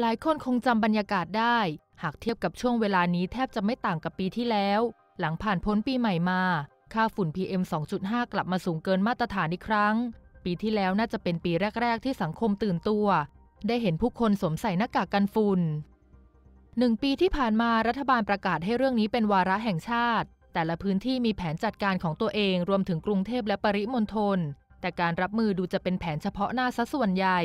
หลายคนคงจำบรรยากาศได้ หากเทียบกับช่วงเวลานี้แทบจะไม่ต่างกับปีที่แล้ว หลังผ่านพ้นปีใหม่มา ค่าฝุ่น PM 2.5 กลับมาสูงเกินมาตรฐานอีกครั้ง ปีที่แล้วน่าจะเป็นปีแรกๆที่สังคมตื่นตัว ได้เห็นผู้คนสวมใส่หน้ากากกันฝุ่น หนึ่งปีที่ผ่านมา รัฐบาลประกาศให้เรื่องนี้เป็นวาระแห่งชาติ แต่ละพื้นที่มีแผนจัดการของตัวเอง รวมถึงกรุงเทพและปริมณฑล แต่การรับมือดูจะเป็นแผนเฉพาะหน้าซะส่วนใหญ่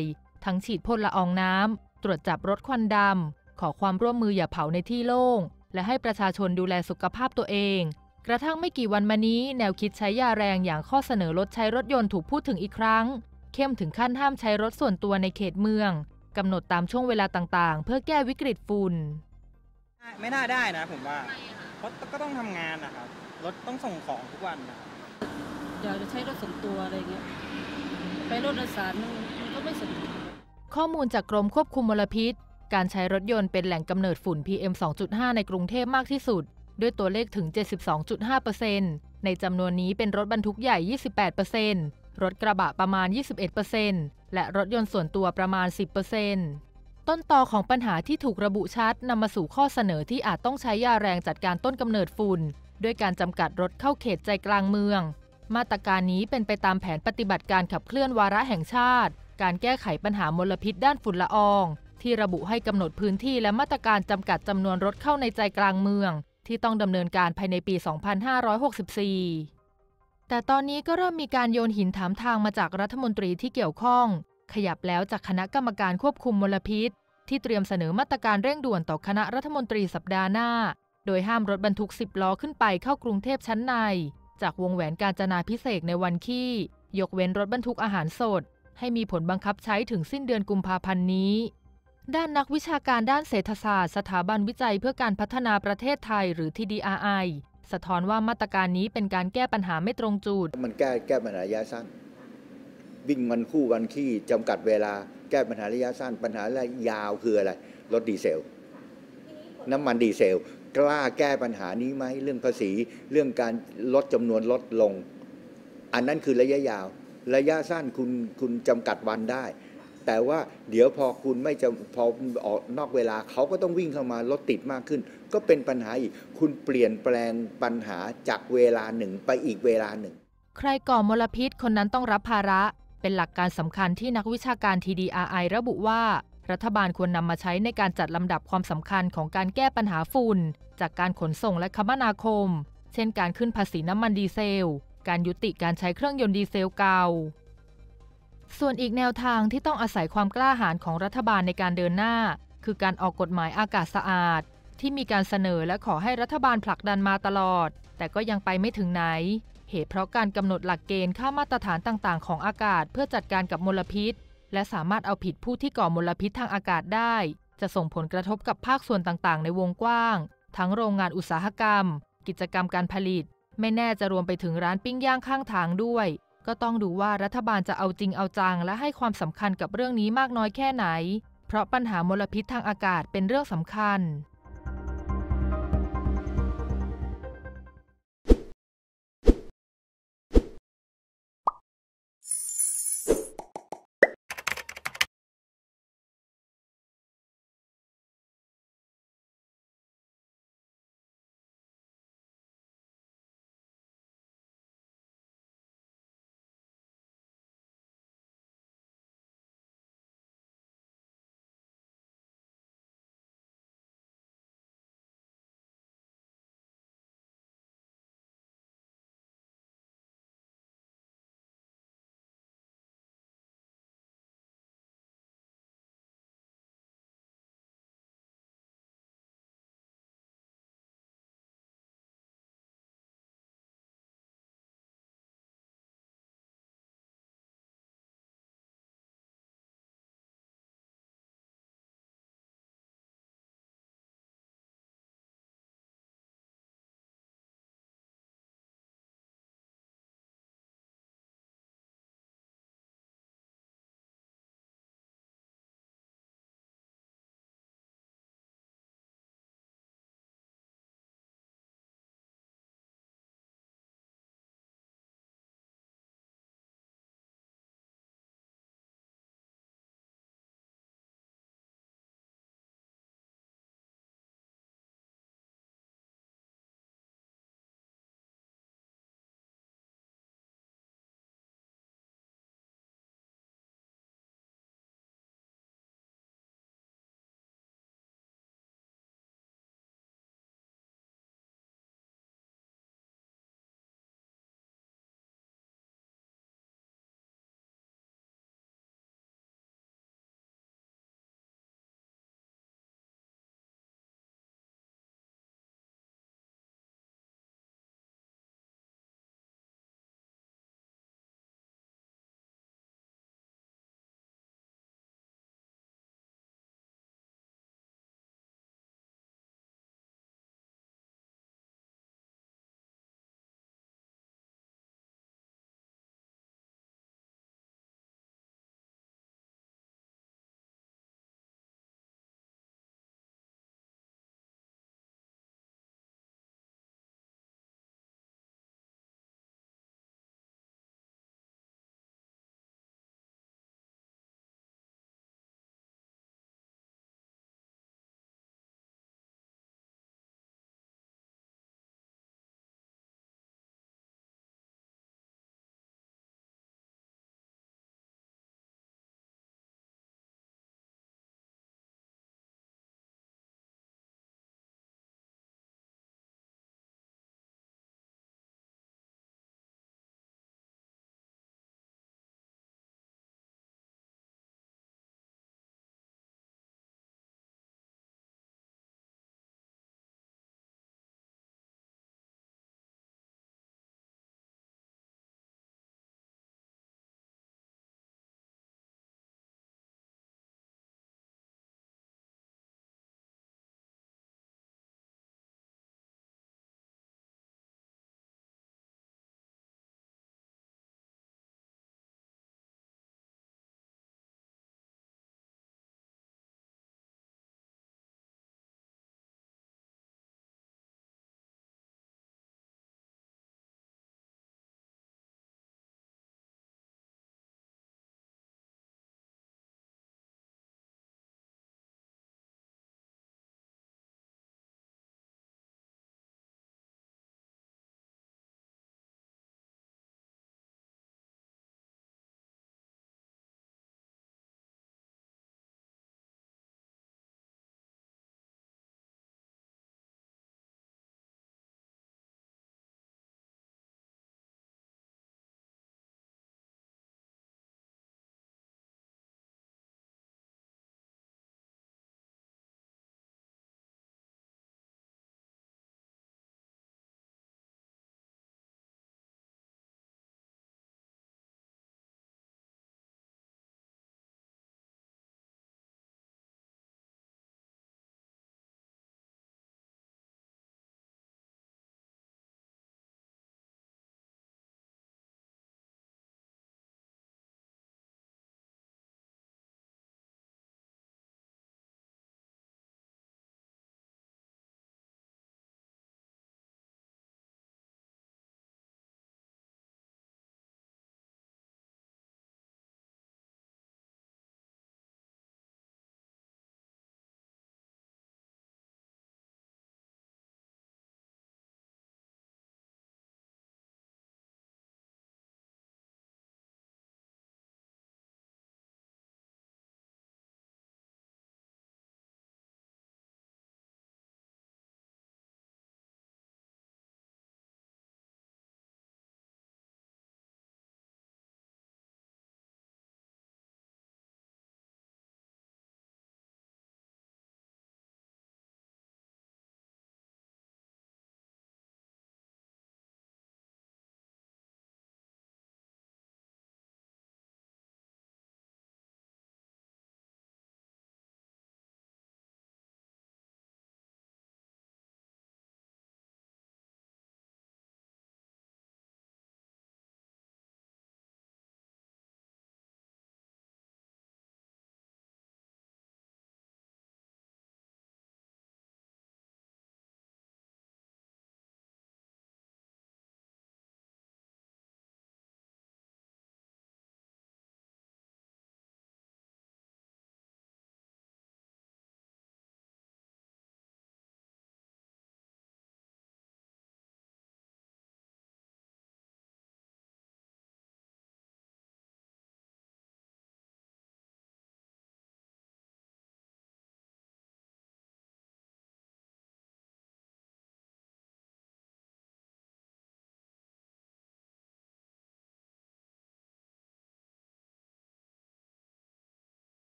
ทั้งฉีดพ่นละอองน้ำตรวจจับรถควันดำ ขอความร่วมมืออย่าเผาในที่โล่ง และให้ประชาชนดูแลสุขภาพตัวเอง กระทั่งไม่กี่วันมานี้ แนวคิดใช้ยาแรงอย่างข้อเสนอลดใช้รถยนต์ ถูกพูดถึงอีกครั้ง เข้มถึงขั้นห้ามใช้รถส่วนตัวในเขตเมือง กำหนดตามช่วงเวลาต่างๆ เพื่อแก้วิกฤตฝุ่น ไม่น่าได้นะผมว่า เพราะก็ต้องทำงานนะครับ รถต้องส่งของทุกวันนะอยาใช้รถส่วนตัวอะไรเงี้ย ไปรถโดยสารมันก็ไม่สะดวกข้อมูลจากกรมควบคุมมลพิษ การใช้รถยนต์เป็นแหล่งกำเนิดฝุ่น PM 2.5 ในกรุงเทพมากที่สุด ด้วยตัวเลขถึง 72.5%ในจำนวนนี้เป็นรถบรรทุกใหญ่ 28%รถกระบะประมาณ 21%และรถยนต์ส่วนตัวประมาณ 10%ต้นตอของปัญหาที่ถูกระบุชัด นำมาสู่ข้อเสนอที่อาจต้องใช้ยาแรงจัดการต้นกำเนิดฝุ่น ด้วยการจำกัดรถเข้าเขตใจกลางเมือง มาตรการนี้เป็นไปตามแผนปฏิบัติการขับเคลื่อนวาระแห่งชาติการแก้ไขปัญหามลพิษด้านฝุ่นละออง ที่ระบุให้กำหนดพื้นที่และมาตรการจำกัดจำนวนรถเข้าในใจกลางเมือง ที่ต้องดำเนินการภายในปี 2564 แต่ตอนนี้ก็เริ่มมีการโยนหินถามทางมาจากรัฐมนตรีที่เกี่ยวข้อง ขยับแล้วจากคณะกรรมการควบคุมมลพิษ ที่เตรียมเสนอมาตรการเร่งด่วนต่อคณะรัฐมนตรีสัปดาห์หน้า โดยห้ามรถบรรทุก10ล้อขึ้นไปเข้ากรุงเทพชั้นในจากวงแหวนการจนาพิเศษในวันขี้ยกเว้นรถบรรทุกอาหารสดให้มีผลบังคับใช้ถึงสิ้นเดือนกุมภาพันธ์นี้ ด้านนักวิชาการด้านเศรษฐศาสตร์ สถาบันวิจัยเพื่อการพัฒนาประเทศไทยหรือ TDRI สะท้อนว่ามาตรการนี้เป็นการแก้ปัญหาไม่ตรงจุด มันแก้แก้ปัญหาระยะสั้น วิ่งวันคู่วันขี้จำกัดเวลาแก้ปัญหาระยะสั้นปัญหาระยะยาวคืออะไรรถดีเซลน้ำมันดีเซลกล้าแก้ปัญหานี้ไหมเรื่องภาษี เรื่องการลดจำนวนลดลง อันนั้นคือระยะยาวระยะสั้นคุณคุณจำกัดวันได้ แต่ว่าเดี๋ยวพอคุณไม่จะพอออกนอกเวลาเขาก็ต้องวิ่งเข้ามารถติดมากขึ้น ก็เป็นปัญหาอีก คุณเปลี่ยนแปลงปัญหาจากเวลาหนึ่งไปอีกเวลาหนึ่ง ใครก่อมลพิษคนนั้นต้องรับภาระ เป็นหลักการสำคัญที่นักวิชาการ TDRI ระบุว่า รัฐบาลควรนำมาใช้ในการจัดลำดับความสำคัญของการแก้ปัญหาฝุ่นจากการขนส่งและคมนาคม เช่น การขึ้นภาษีน้ำมันดีเซลการยุติการใช้เครื่องยนต์ดีเซลเก่า ส่วนอีกแนวทางที่ต้องอาศัยความกล้าหาญของรัฐบาลในการเดินหน้า คือการออกกฎหมายอากาศสะอาด ที่มีการเสนอและขอให้รัฐบาลผลักดันมาตลอด แต่ก็ยังไปไม่ถึงไหน เหตุเพราะการกำหนดหลักเกณฑ์ค่ามาตรฐานต่างๆ ของอากาศเพื่อจัดการกับมลพิษ และสามารถเอาผิดผู้ที่ก่อมลพิษทางอากาศได้ จะส่งผลกระทบกับภาคส่วนต่างๆ ในวงกว้าง ทั้งโรงงานอุตสาหกรรม กิจกรรมการผลิตไม่แน่จะรวมไปถึงร้านปิ้งย่างข้างทางด้วย ก็ต้องดูว่ารัฐบาลจะเอาจริงเอาจังและให้ความสำคัญกับเรื่องนี้มากน้อยแค่ไหน เพราะปัญหามลพิษทางอากาศเป็นเรื่องสำคัญ